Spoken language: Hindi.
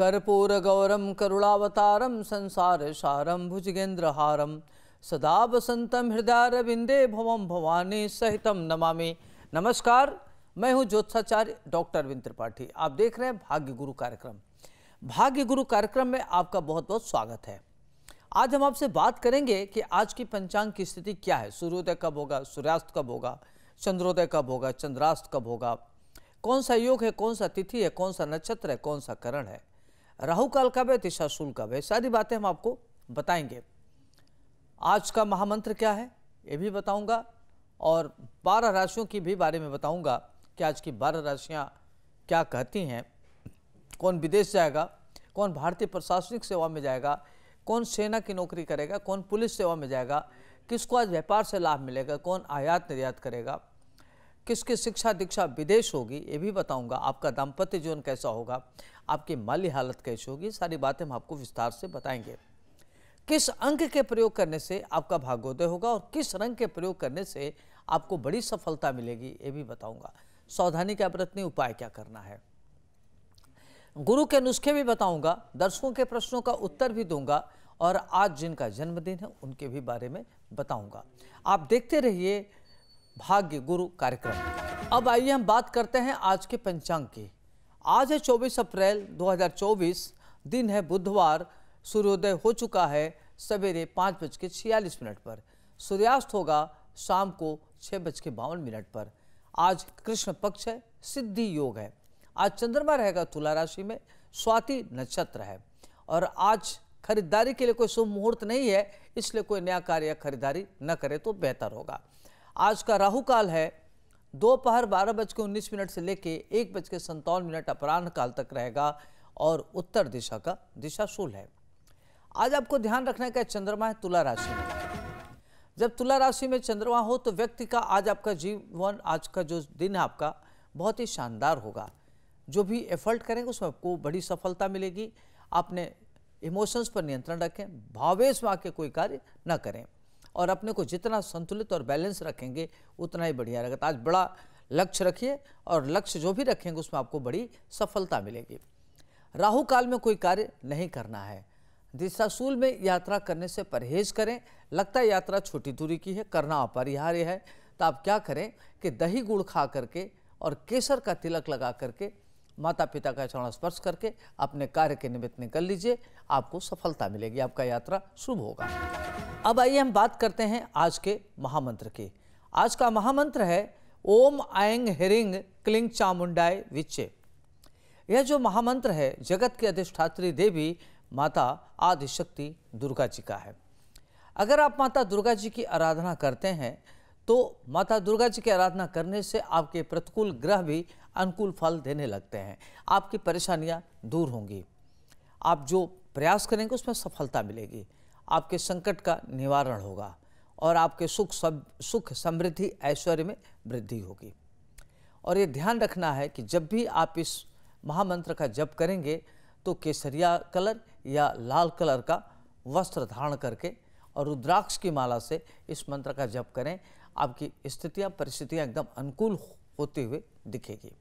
कर्पूर संसार सारम संसारसारं भुजगेन्द्रहारं सदा हृदय हृदयारविंदे भवम भवानी सहितम नमामि नमस्कार मैं हूं ज्योत्साचार्य डॉक्टर अरविंद त्रिपाठी आप देख रहे हैं भाग्य गुरु कार्यक्रम भाग्य गुरु कार्यक्रम में आपका बहुत बहुत स्वागत है आज हम आपसे बात करेंगे कि आज की पंचांग की स्थिति क्या है सूर्योदय कब होगा सूर्यास्त कब होगा चंद्रोदय कब होगा चंद्रास्त कब होगा कौन सा योग है कौन सा तिथि है कौन सा नक्षत्र है कौन सा करण है राहु काल कब है दिशा शूल कब है सारी बातें हम आपको बताएंगे आज का महामंत्र क्या है ये भी बताऊंगा और बारह राशियों की भी बारे में बताऊंगा कि आज की बारह राशियां क्या कहती हैं कौन विदेश जाएगा कौन भारतीय प्रशासनिक सेवा में जाएगा कौन सेना की नौकरी करेगा कौन पुलिस सेवा में जाएगा किसको आज व्यापार से लाभ मिलेगा कौन आयात निर्यात करेगा किसकी शिक्षा दीक्षा विदेश होगी ये भी बताऊंगा आपका दाम्पत्य जीवन कैसा होगा आपकी माली हालत कैसी होगी सारी बातें हम आपको विस्तार से बताएंगे किस अंक के प्रयोग करने से आपका भाग्योदय होगा और किस रंग के प्रयोग करने से आपको बड़ी सफलता मिलेगी ये भी बताऊंगा सावधानी क्या बरतनी उपाय क्या करना है गुरु के नुस्खे भी बताऊंगा दर्शकों के प्रश्नों का उत्तर भी दूंगा और आज जिनका जन्मदिन है उनके भी बारे में बताऊंगा आप देखते रहिए भाग्य गुरु कार्यक्रम अब आइए हम बात करते हैं आज के पंचांग की आज है 24 अप्रैल 2024 दिन है बुधवार सूर्योदय हो चुका है सवेरे पाँच बज के छियालीस मिनट पर सूर्यास्त होगा शाम को छः बज के मिनट पर आज कृष्ण पक्ष है सिद्धि योग है आज चंद्रमा रहेगा तुला राशि में स्वाति नक्षत्र है और आज खरीदारी के लिए कोई शुभ मुहूर्त नहीं है इसलिए कोई नया कार्य खरीदारी न करे तो बेहतर होगा आज का राहु काल है दोपहर बारह बज के उन्नीस मिनट से लेकर एक बज के संतावन मिनट अपराह्न काल तक रहेगा और उत्तर दिशा का दिशा शूल है आज आपको ध्यान रखना है चंद्रमा है तुला राशि में जब तुला राशि में चंद्रमा हो तो व्यक्ति का आज आपका जीवन आज का जो दिन है आपका बहुत ही शानदार होगा जो भी एफर्ट करेंगे उसमें आपको बड़ी सफलता मिलेगी अपने इमोशंस पर नियंत्रण रखें भावेश में आके कोई कार्य न करें और अपने को जितना संतुलित और बैलेंस रखेंगे उतना ही बढ़िया रहेगा तो आज बड़ा लक्ष्य रखिए और लक्ष्य जो भी रखेंगे उसमें आपको बड़ी सफलता मिलेगी राहु काल में कोई कार्य नहीं करना है दिशाशूल में यात्रा करने से परहेज करें लगता है यात्रा छोटी दूरी की है करना अपरिहार्य है तो आप क्या करें कि दही गुड़ खा करके और केसर का तिलक लगा करके माता पिता का चरण स्पर्श करके अपने कार्य के निमित्त निकल लीजिए आपको सफलता मिलेगी आपका यात्रा शुभ होगा अब आइए हम बात करते हैं आज के महामंत्र की आज का महामंत्र है ओम आयंग हेरिंग क्लिंग चामुंडाय विचे यह जो महामंत्र है जगत की अधिष्ठात्री देवी माता आदिशक्ति दुर्गा जी का है अगर आप माता दुर्गा जी की आराधना करते हैं तो माता दुर्गा जी की आराधना करने से आपके प्रतिकूल ग्रह भी अनुकूल फल देने लगते हैं आपकी परेशानियाँ दूर होंगी आप जो प्रयास करेंगे उसमें सफलता मिलेगी आपके संकट का निवारण होगा और आपके सुख सब सुख समृद्धि ऐश्वर्य में वृद्धि होगी और ये ध्यान रखना है कि जब भी आप इस महामंत्र का जप करेंगे तो केसरिया कलर या लाल कलर का वस्त्र धारण करके और रुद्राक्ष की माला से इस मंत्र का जप करें आपकी स्थितियाँ परिस्थितियाँ एकदम अनुकूल होते हुए दिखेगी